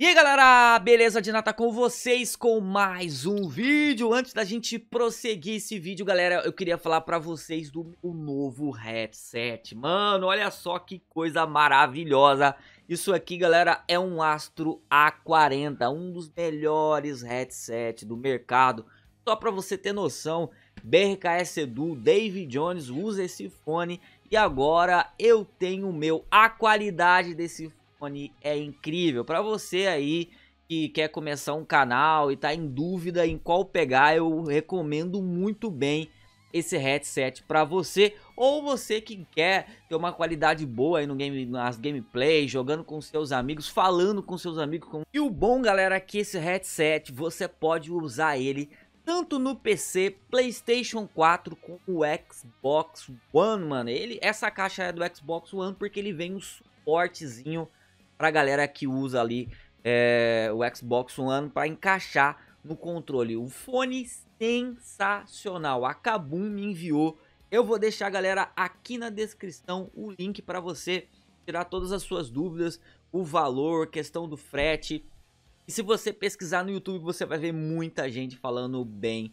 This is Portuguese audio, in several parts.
E aí galera, beleza de nata com vocês com mais um vídeo. Antes da gente prosseguir esse vídeo, galera, eu queria falar pra vocês do meu novo headset. Mano, olha só que coisa maravilhosa. Isso aqui, galera, é um Astro A40, um dos melhores headsets do mercado. Só pra você ter noção, BRKS Edu, David Jones usa esse fone e agora eu tenho o meu. A qualidade desse Sony é incrível. Para você aí que quer começar um canal e tá em dúvida em qual pegar, eu recomendo muito bem esse headset para você ou você que quer ter uma qualidade boa aí no game, nas gameplays, jogando com seus amigos, falando com seus amigos. Com... E o bom, galera, é que esse headset você pode usar ele tanto no PC, PlayStation 4 como o Xbox One, mano. Ele, essa caixa é do Xbox One porque ele vem um suportezinho para a galera que usa ali é, o Xbox One para encaixar no controle. o fone sensacional. A Kabum me enviou. Eu vou deixar, a galera, aqui na descrição o link para você tirar todas as suas dúvidas, o valor, questão do frete. E se você pesquisar no YouTube, você vai ver muita gente falando bem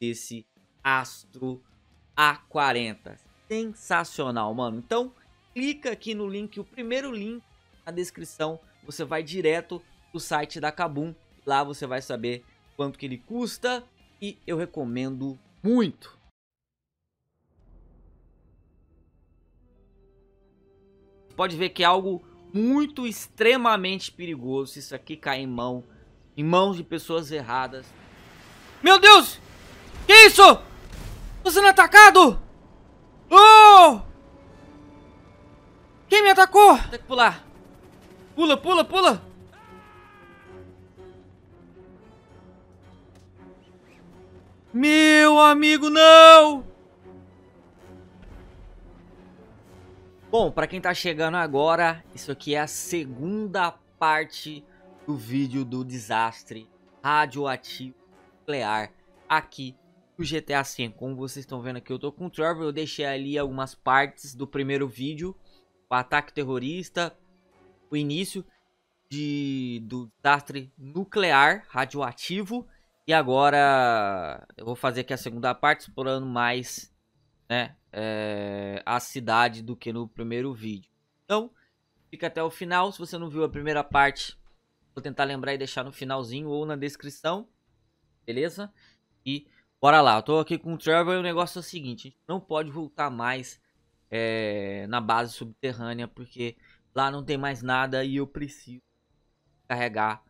desse Astro A40. Sensacional, mano. Então, clica aqui no link, o primeiro link na descrição você vai direto pro site da Kabum. Lá você vai saber quanto que ele custa e eu recomendo muito. Pode ver que é algo muito extremamente perigoso se isso aqui cair em mão em mãos de pessoas erradas. Meu Deus! Que isso? Tô sendo atacado! Oh! Quem me atacou? Tem que pular. Pula, pula, pula! Meu amigo, não! Bom, para quem tá chegando agora, isso aqui é a segunda parte do vídeo do desastre radioativo nuclear aqui do GTA V. Como vocês estão vendo aqui, eu tô com o Trevor, eu deixei ali algumas partes do primeiro vídeo, o ataque terrorista, o início de, do desastre nuclear radioativo. E agora eu vou fazer aqui a segunda parte, explorando mais né, é, a cidade do que no primeiro vídeo. Então, fica até o final. Se você não viu a primeira parte, vou tentar lembrar e deixar no finalzinho ou na descrição. Beleza? E bora lá. Eu tô aqui com o Trevor e o negócio é o seguinte. A gente não pode voltar mais é, na base subterrânea porque Lá não tem mais nada e eu preciso carregar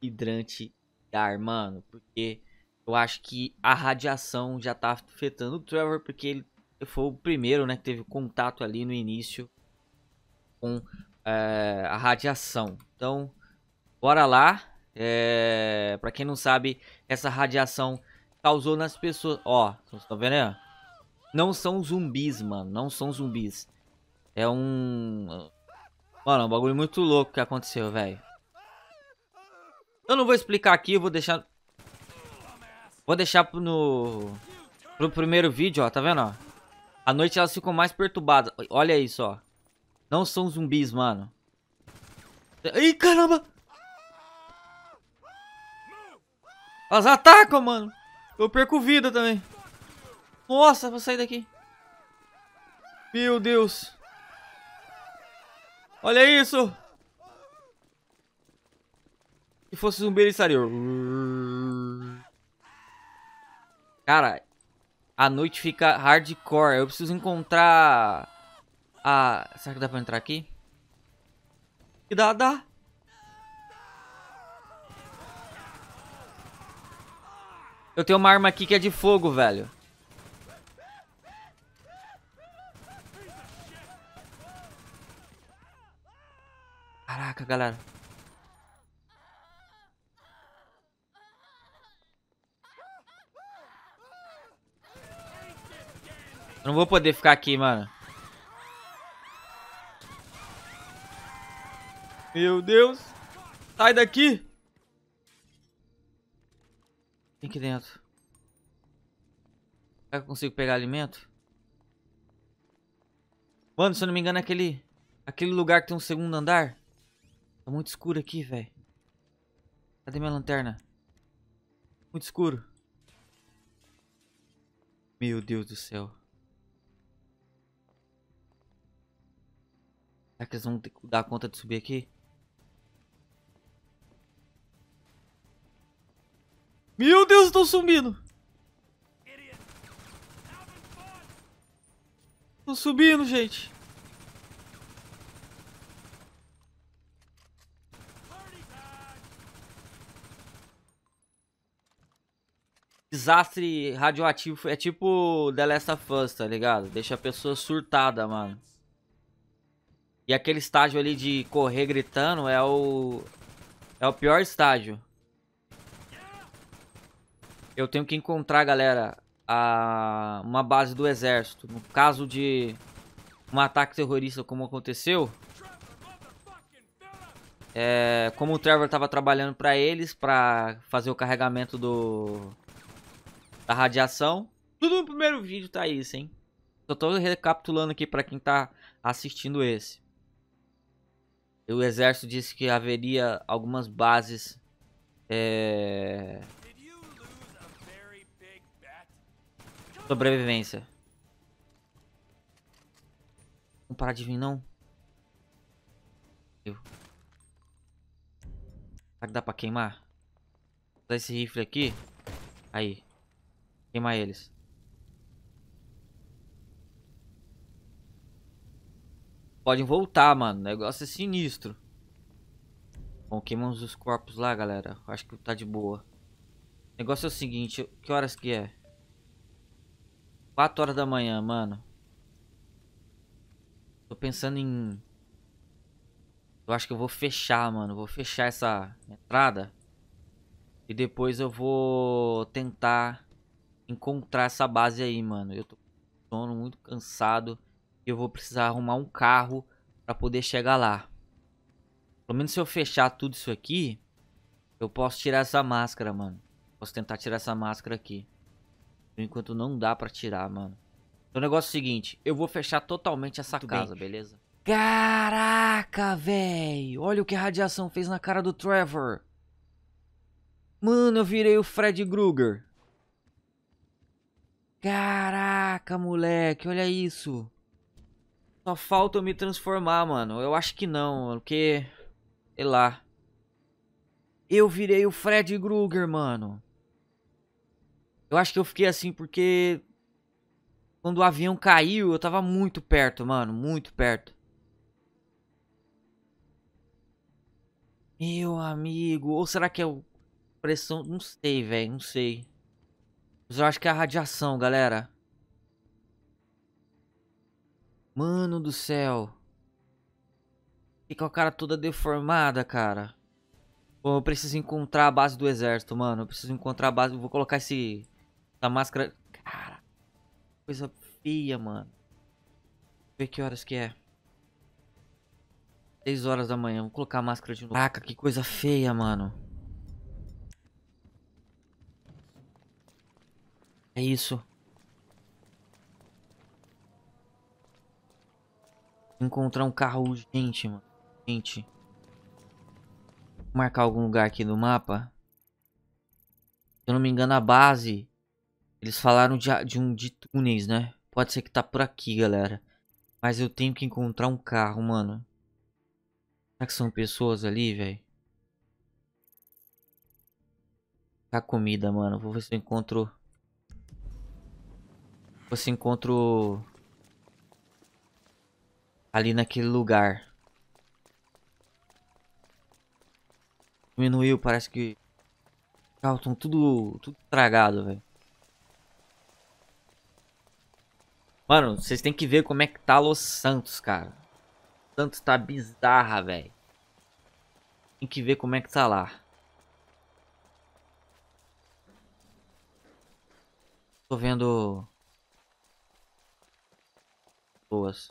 hidrante de ar, mano. Porque eu acho que a radiação já tá afetando o Trevor, porque ele foi o primeiro, né, que teve contato ali no início com é, a radiação. Então, bora lá. É, eh, para quem não sabe, essa radiação causou nas pessoas. Ó, vocês estão vendo aí? Não são zumbis, mano. Não são zumbis. É um. Mano, é um bagulho muito louco que aconteceu, velho. Eu não vou explicar aqui, vou deixar... Vou deixar no... Pro primeiro vídeo, ó, tá vendo, ó? noite elas ficam mais perturbadas. Olha isso, ó. Não são zumbis, mano. Ih, caramba! Elas atacam, mano. Eu perco vida também. Nossa, vou sair daqui. Meu Deus. Olha isso! Se fosse zumbi, ele estaria... Cara, a noite fica hardcore. Eu preciso encontrar... A... Será que dá pra entrar aqui? E dá, dá. Eu tenho uma arma aqui que é de fogo, velho. Caraca, galera. Eu não vou poder ficar aqui, mano. Meu Deus. Sai daqui. Tem aqui dentro. Será que eu consigo pegar alimento? Mano, se eu não me engano é aquele... Aquele lugar que tem um segundo andar. É muito escuro aqui, velho. Cadê minha lanterna? Muito escuro. Meu Deus do céu. Será que eles vão dar conta de subir aqui? Meu Deus, estão subindo! Estão subindo, gente! desastre radioativo é tipo The Last of Us, tá ligado? Deixa a pessoa surtada, mano. E aquele estágio ali de correr gritando é o. É o pior estágio. Eu tenho que encontrar, galera, a... uma base do exército. No caso de um ataque terrorista como aconteceu. É... Como o Trevor estava trabalhando para eles, para fazer o carregamento do da radiação. Tudo no primeiro vídeo tá isso, hein? Só tô recapitulando aqui para quem tá assistindo esse. O exército disse que haveria algumas bases é... Sobrevivência. Não parar de vir, não? Eu. Será que dá pra queimar? Vou usar esse rifle aqui. Aí. Queimar eles. Podem voltar, mano. O negócio é sinistro. Bom, queimamos os corpos lá, galera. Acho que tá de boa. O negócio é o seguinte. Que horas que é? 4 horas da manhã, mano. Tô pensando em... Eu acho que eu vou fechar, mano. Vou fechar essa entrada. E depois eu vou tentar encontrar essa base aí, mano. Eu tô sono, muito cansado. E eu vou precisar arrumar um carro pra poder chegar lá. Pelo menos se eu fechar tudo isso aqui, eu posso tirar essa máscara, mano. Posso tentar tirar essa máscara aqui. Por enquanto não dá pra tirar, mano. Então o negócio é o seguinte, eu vou fechar totalmente essa muito casa, bem. beleza? Caraca, velho! Olha o que a radiação fez na cara do Trevor. Mano, eu virei o Fred Krueger. Caraca, moleque, olha isso. Só falta eu me transformar, mano. Eu acho que não, porque... Sei lá. Eu virei o Fred Krueger, mano. Eu acho que eu fiquei assim porque... Quando o avião caiu, eu tava muito perto, mano. Muito perto. Meu amigo. Ou será que é o... Pressão... Não sei, velho. Não sei. Mas eu acho que é a radiação, galera. Mano do céu. Fica o cara toda deformada, cara. Bom, eu preciso encontrar a base do exército, mano. Eu preciso encontrar a base. Eu vou colocar esse... Essa máscara... Cara. Coisa feia, mano. Ver que horas que é. 6 horas da manhã. Vou colocar a máscara de novo. Caraca, que coisa feia, mano. É isso. Encontrar um carro urgente, mano. Gente. Vou marcar algum lugar aqui no mapa. Se eu não me engano, a base... Eles falaram de, de, um, de túneis, né? Pode ser que tá por aqui, galera. Mas eu tenho que encontrar um carro, mano. Será que são pessoas ali, velho? Tá comida, mano. Vou ver se eu encontro você encontra o... ali naquele lugar. Diminuiu, parece que... Carlton, tudo, tudo tragado, velho. Mano, vocês têm que ver como é que tá Los Santos, cara. Santos tá bizarra, velho. Tem que ver como é que tá lá. Tô vendo pessoas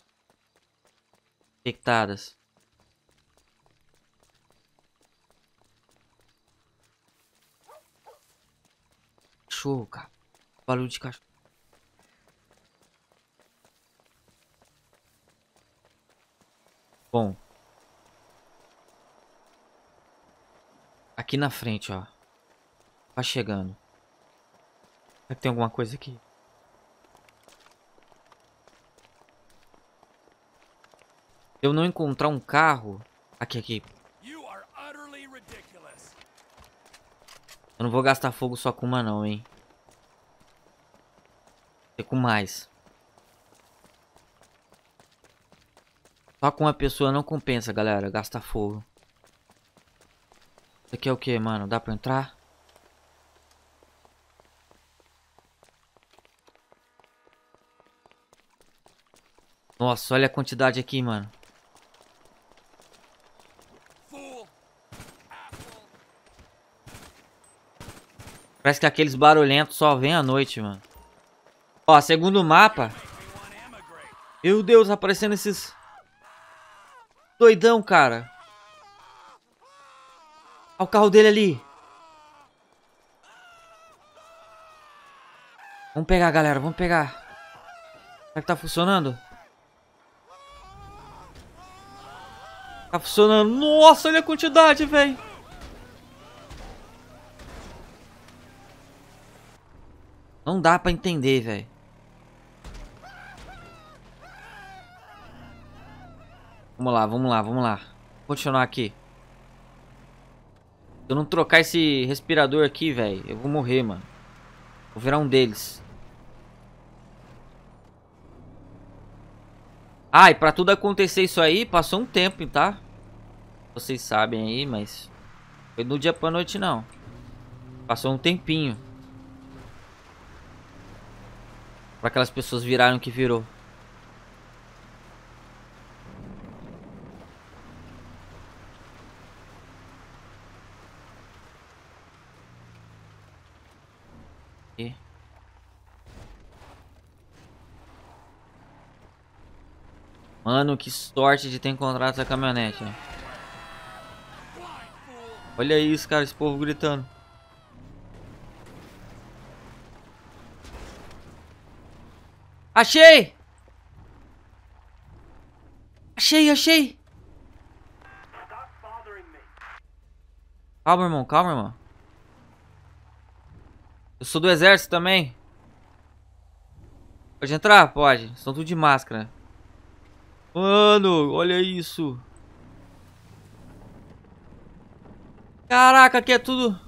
infectadas. Cachorro, cara. Barulho de cachorro. Bom. Aqui na frente, ó. Tá chegando. Será que tem alguma coisa aqui? eu não encontrar um carro... Aqui, aqui. Eu não vou gastar fogo só com uma não, hein. E é com mais. Só com uma pessoa não compensa, galera. Gastar fogo. Isso aqui é o que, mano? Dá pra entrar? Nossa, olha a quantidade aqui, mano. Parece que aqueles barulhentos só vêm à noite, mano. Ó, segundo mapa. Meu Deus, aparecendo esses... Doidão, cara. Olha o carro dele ali. Vamos pegar, galera. Vamos pegar. Será que tá funcionando? Tá funcionando. Nossa, olha a quantidade, velho. Não dá pra entender, velho. Vamos lá, vamos lá, vamos lá. Vou continuar aqui. Se eu não trocar esse respirador aqui, velho, eu vou morrer, mano. Vou virar um deles. Ah, e pra tudo acontecer isso aí, passou um tempo, tá? Vocês sabem aí, mas... Foi do dia pra noite, não. Passou um tempinho. Pra aquelas pessoas viraram que virou. E... Mano, que sorte de ter encontrado essa caminhonete. Né? Olha isso, cara, esse povo gritando. Achei! Achei, achei! Calma, irmão, calma, irmão. Eu sou do exército também. Pode entrar? Pode. São tudo de máscara. Mano, olha isso. Caraca, aqui é tudo...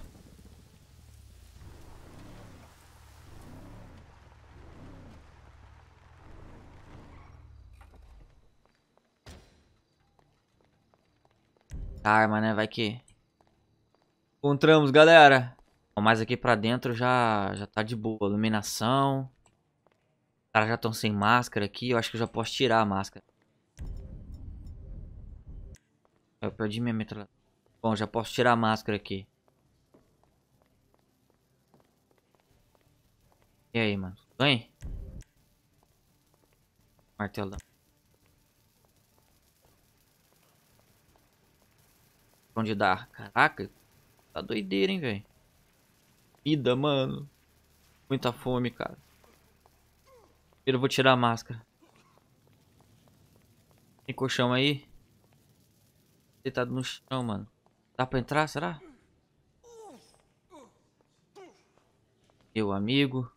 arma, né? Vai que... Encontramos, galera. Mas aqui pra dentro já, já tá de boa. Iluminação. Os caras já estão sem máscara aqui. Eu acho que eu já posso tirar a máscara. Eu perdi minha metralhadora. Bom, já posso tirar a máscara aqui. E aí, mano? Ganhei? Martelão. onde dá. Caraca, tá doideira, hein, velho. Vida, mano. Muita fome, cara. Primeiro eu vou tirar a máscara. Tem colchão aí? Deitado no chão, mano. Dá pra entrar, será? Meu amigo.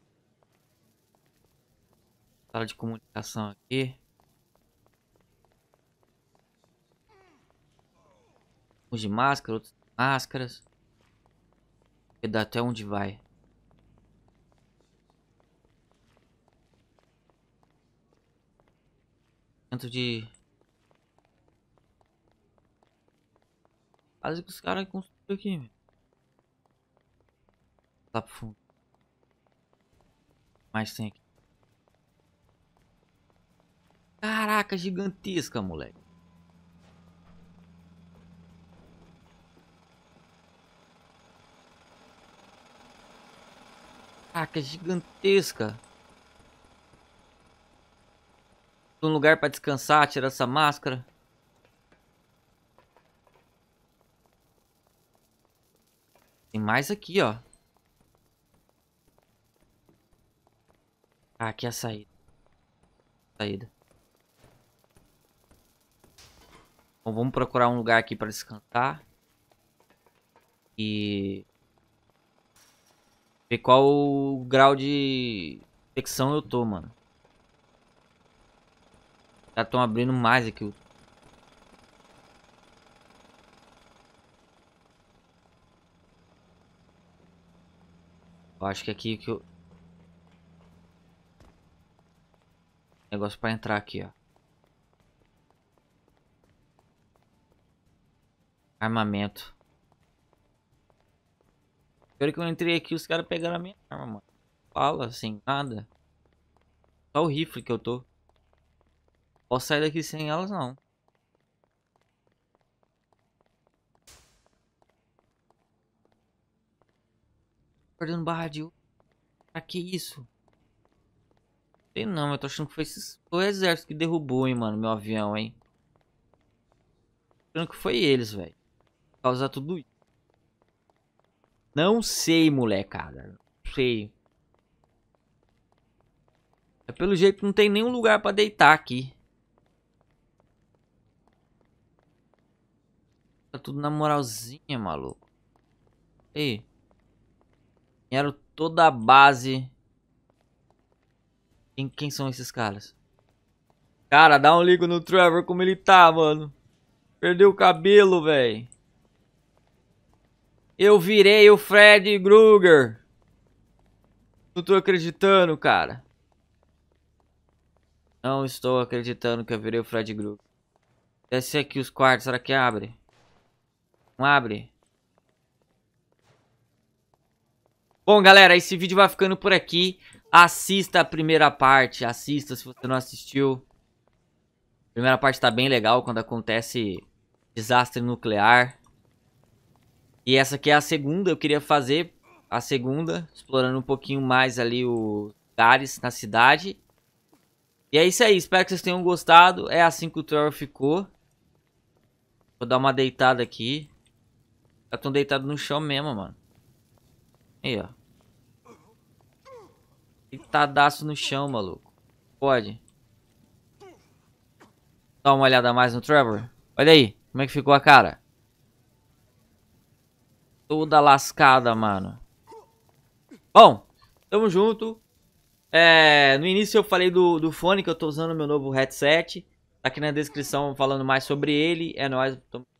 Sala de comunicação aqui. Uns de máscara, outros de máscaras. E dá até onde vai. Dentro de... Quase que os caras construíram aqui, meu. Lá pro fundo. Mais tem aqui. Caraca, gigantesca, moleque. Caraca, ah, gigantesca. Um lugar para descansar, tirar essa máscara. Tem mais aqui, ó. Ah, aqui é a saída. Saída. Bom, então, vamos procurar um lugar aqui para descansar. E Ver qual o grau de infecção eu tô, mano. Já estão abrindo mais aqui Eu acho que aqui que eu... Negócio pra entrar aqui, ó. Armamento. Pior que eu entrei aqui, os caras pegaram a minha arma, mano. Fala, sem nada. Só o rifle que eu tô. Posso sair daqui sem elas, não. Perdendo barra de Pra que isso? Sei não, eu tô achando que foi, esses... foi o exército que derrubou, hein, mano, meu avião, hein. Achando que foi eles, velho. Causar tudo isso. Não sei, molecada. Não sei. pelo jeito não tem nenhum lugar pra deitar aqui. Tá tudo na moralzinha, maluco. Ei. Era toda a base. Quem, quem são esses caras? Cara, dá um ligo no Trevor como ele tá, mano. Perdeu o cabelo, velho. Eu virei o Fred Krueger. Não tô acreditando, cara. Não estou acreditando que eu virei o Fred Krueger. Desce aqui os quartos, será que abre? Não abre? Bom, galera, esse vídeo vai ficando por aqui. Assista a primeira parte, assista se você não assistiu. A primeira parte tá bem legal quando acontece desastre nuclear. E essa aqui é a segunda, eu queria fazer a segunda, explorando um pouquinho mais ali os lugares na cidade. E é isso aí, espero que vocês tenham gostado. É assim que o tutorial ficou. Vou dar uma deitada aqui. Já tão deitado no chão mesmo, mano. Aí, ó. Deitadaço no chão, maluco. Pode. Dá uma olhada mais no Trevor. Olha aí, como é que ficou a cara toda lascada, mano. Bom, tamo junto. É, no início eu falei do, do fone que eu tô usando meu novo headset. Tá aqui na descrição falando mais sobre ele. É nóis, tamo